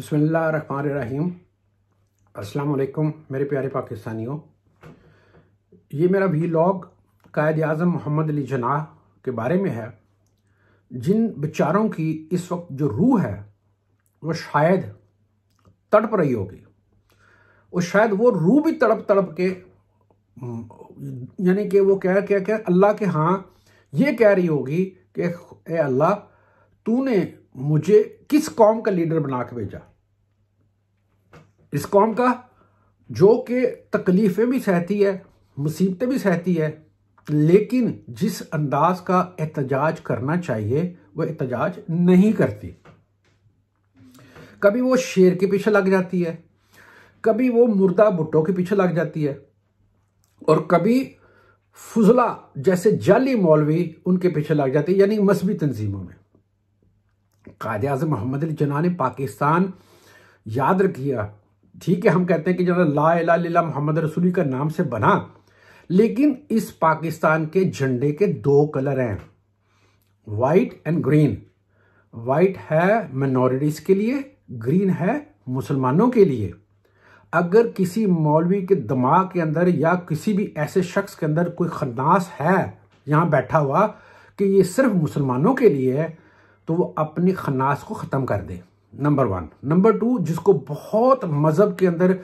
बसमीम अस्सलाम मेरे प्यारे पाकिस्तानियों ये मेरा भी लॉग कायद अजम मोहम्मद अली जनाह के बारे में है जिन बेचारों की इस वक्त जो रूह है वो शायद तड़प रही होगी और शायद वो रूह भी तड़प तड़प के यानी कि वो कह क्या कह अल्लाह के हाँ ये कह रही होगी कि ए अल्लाह तूने मुझे किस कौम का लीडर बना के भेजा इस कौम का जो कि तकलीफ़ें भी सहती है मुसीबतें भी सहती है लेकिन जिस अंदाज का एहतजाज करना चाहिए वह एहतजाज नहीं करती कभी वो शेर के पीछे लग जाती है कभी वो मुर्दा भुट्टो के पीछे लग जाती है और कभी फजला जैसे जाली मौलवी उनके पीछे लग जाती है यानी मजहबी तंजीमों में कायद अजम मोहम्मद अली जना ने पाकिस्तान याद रखिया ठीक है हम कहते हैं कि जो ला लीला मोहम्मद रसूली का नाम से बना लेकिन इस पाकिस्तान के झंडे के दो कलर हैं वाइट एंड ग्रीन वाइट है मिनोरिटीज के लिए ग्रीन है मुसलमानों के लिए अगर किसी मौलवी के दिमाग के अंदर या किसी भी ऐसे शख्स के अंदर कोई खन्नास है यहाँ बैठा हुआ कि ये सिर्फ मुसलमानों के लिए है तो वो अपनी खन्नास को ख़त्म कर दे नंबर वन नंबर टू जिसको बहुत मज़हब के अंदर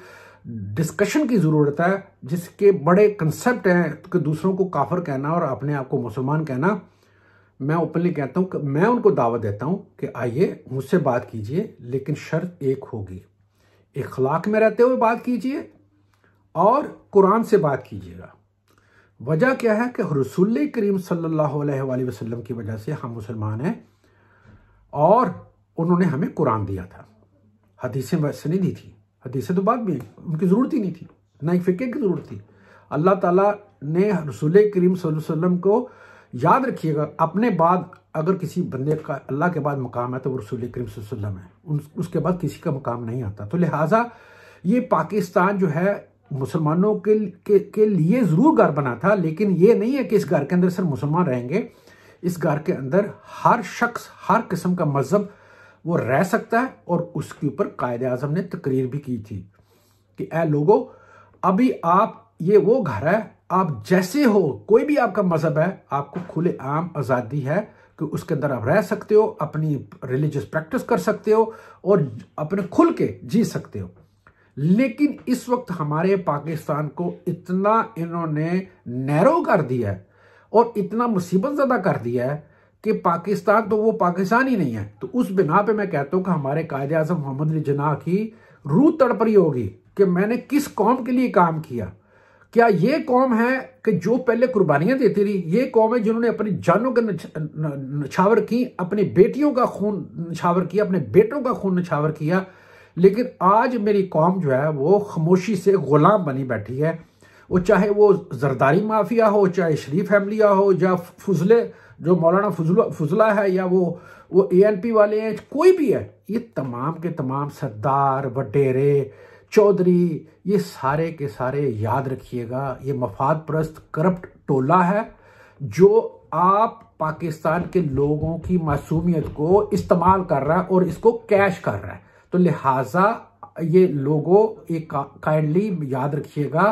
डिस्कशन की ज़रूरत है जिसके बड़े कंसेप्ट हैं कि तो दूसरों को काफर कहना और अपने आप को मुसलमान कहना मैं ओपनली कहता हूं कि मैं उनको दावा देता हूं कि आइए मुझसे बात कीजिए लेकिन शर्त एक होगी इखलाक में रहते हुए बात कीजिए और कुरान से बात कीजिएगा वजह क्या है कि रसुल करीम सल्लल्लाहु अलैहि वसल्लम की वजह से हम मुसलमान हैं और उन्होंने हमें कुरान दिया था हदीसें वैसे नहीं दी थी हदीसें तो बाद में उनकी ज़रूरत ही नहीं थी ना एक फ़िक्र की ज़रूरत थी अल्लाह ताला ने रसूल करीम वसल्लम को याद रखिएगा अपने बाद अगर किसी बंदे का अल्लाह के बाद मकाम है तो वो रसूल करीम वसल्लम है उन उसके बाद किसी का मकाम नहीं आता तो लिहाजा ये पाकिस्तान जो है मुसलमानों के के, के लिए ज़रूर घर बना था लेकिन ये नहीं है कि इस घर के अंदर सिर्फ मुसलमान रहेंगे इस घर के अंदर हर शख्स हर किस्म का मज़हब वो रह सकता है और उसके ऊपर कायद अजम ने तकरीर भी की थी कि ए लोगो अभी आप ये वो घर है आप जैसे हो कोई भी आपका मजहब है आपको खुले आम आज़ादी है कि उसके अंदर आप रह सकते हो अपनी रिलीजियस प्रैक्टिस कर सकते हो और अपने खुल के जी सकते हो लेकिन इस वक्त हमारे पाकिस्तान को इतना इन्होंने नैरो कर दिया है और इतना मुसीबत ज़्यादा कर दिया है कि पाकिस्तान तो वो पाकिस्तान ही नहीं है तो उस बिना पे मैं कहता हूँ कि हमारे कायदे आज़म मोहम्मद अली जना की रूह तड़प रही होगी कि मैंने किस कौम के लिए काम किया क्या ये कौम है कि जो पहले कुर्बानियां देती रही ये कौम है जिन्होंने अपनी जानों का नछावर की अपनी बेटियों का खून नछावर किया अपने बेटों का खून नछावर किया लेकिन आज मेरी कौम जो है वो खामोशी से गुलाम बनी बैठी है वो चाहे वो जरदारी माफिया हो चाहे शरीफ फैमिलिया हो या फजले जो मौलाना फजला फजला है या वो वो ए वाले हैं कोई भी है ये तमाम के तमाम सरदार वडेरे चौधरी ये सारे के सारे याद रखिएगा ये मफाद प्रस्त करप्ट टोला है जो आप पाकिस्तान के लोगों की मासूमियत को इस्तेमाल कर रहा है और इसको कैश कर रहा है तो लिहाजा ये लोगों ये काइंडली याद रखिएगा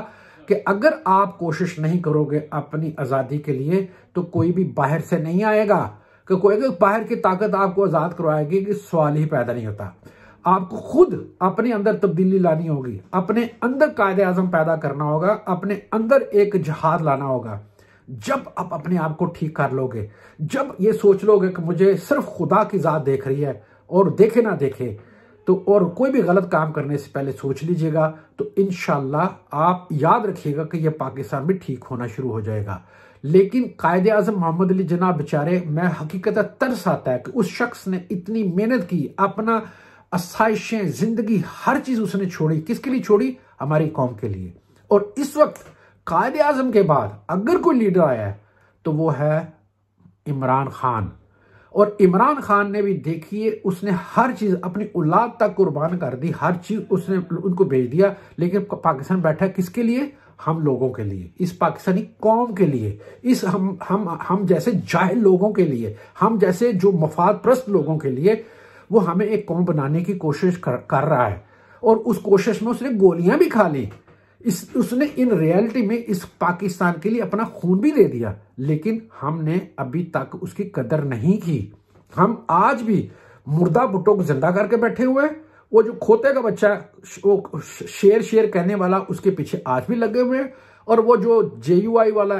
कि अगर आप कोशिश नहीं करोगे अपनी आज़ादी के लिए तो कोई भी बाहर से नहीं आएगा कि कोई अगर बाहर की ताकत आपको आज़ाद करवाएगी कि सवाल ही पैदा नहीं होता आपको खुद अपने अंदर तब्दीली लानी होगी अपने अंदर कायदे अजम पैदा करना होगा अपने अंदर एक जहाज लाना होगा जब आप अपने आप को ठीक कर लोगे जब ये सोच लोगे कि मुझे सिर्फ खुदा की ज़ात देख रही है और देखे ना देखे तो और कोई भी गलत काम करने से पहले सोच लीजिएगा तो इन आप याद रखिएगा कि यह पाकिस्तान में ठीक होना शुरू हो जाएगा लेकिन कायद आजम मोहम्मद अली जना बेचारे मैं हकीकत तरस आता है कि उस शख्स ने इतनी मेहनत की अपना आसाइशें जिंदगी हर चीज़ उसने छोड़ी किसके लिए छोड़ी हमारी कौम के लिए और इस वक्त कायदे आजम के बाद अगर कोई लीडर आया है तो वो है इमरान खान और इमरान खान ने भी देखिए उसने हर चीज़ अपनी औलाद तक कुर्बान कर दी हर चीज़ उसने उनको भेज दिया लेकिन पाकिस्तान बैठा किसके लिए हम लोगों के लिए इस पाकिस्तानी कौम के लिए इस हम हम हम जैसे जाहिल लोगों के लिए हम जैसे जो मफाद प्रस्त लोगों के लिए वो हमें एक कौम बनाने की कोशिश कर, कर रहा है और उस कोशिश में उसने गोलियां भी खा ली इस उसने इन रियलिटी में इस पाकिस्तान के लिए अपना खून भी दे दिया लेकिन हमने अभी तक उसकी कदर नहीं की हम आज भी मुर्दा बुटों को जिंदा करके बैठे हुए हैं वो जो खोते का बच्चा वो शेर शेर कहने वाला उसके पीछे आज भी लगे हुए हैं और वो जो जे वाला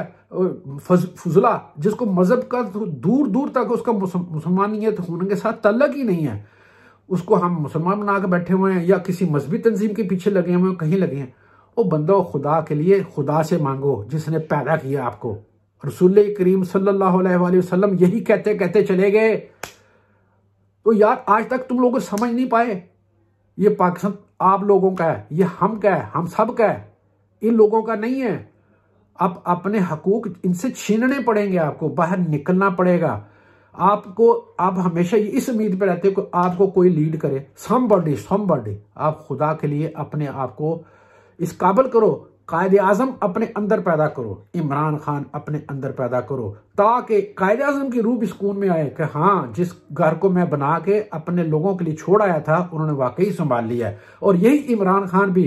फजला जिसको मजहब का दूर दूर तक उसका मुसलमानियत होने के साथ तलक ही नहीं है उसको हम मुसलमान बना के बैठे हुए हैं या किसी मजहबी तंजीम के पीछे लगे हुए हैं कहीं लगे हैं ओ बंदो खुदा के लिए खुदा से मांगो जिसने पैदा किया आपको रसूल करीम सल्लाम यही कहते कहते चले गए तो यार आज तक तुम लोग समझ नहीं पाए ये पाकिस्तान आप लोगों का है ये हम का है हम सब का है इन लोगों का नहीं है आप अपने हकूक इनसे छीनने पड़ेंगे आपको बाहर निकलना पड़ेगा आपको आप हमेशा इस उम्मीद पर रहते हो कि आपको कोई लीड करे सम समबॉडी आप खुदा के लिए अपने आप को इस काबल करो कायद आजम अपने अंदर पैदा करो इमरान खान अपने अंदर पैदा करो ताकि कायद आजम की रूप स्कून में आए कि हाँ जिस घर को मैं बना के अपने लोगों के लिए छोड़ आया था उन्होंने वाकई संभाल लिया है और यही इमरान खान भी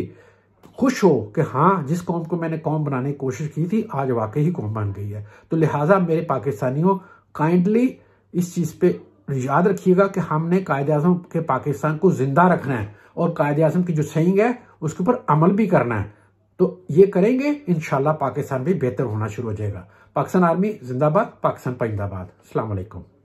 खुश हो कि हाँ जिस कौम को मैंने कौम बनाने की कोशिश की थी आज वाकई ही कौम बन गई है तो लिहाजा मेरे पाकिस्तानियों काइंडली इस चीज़ पे याद रखिएगा कि हमने कायद अजम के पाकिस्तान को जिंदा रखना है और कायदे आजम की जो सही है उसके ऊपर अमल भी करना है तो ये करेंगे इन पाकिस्तान भी बेहतर होना शुरू हो जाएगा पाकिस्तान आर्मी जिंदाबाद पाकिस्तान परिंदाबाद अलैक्म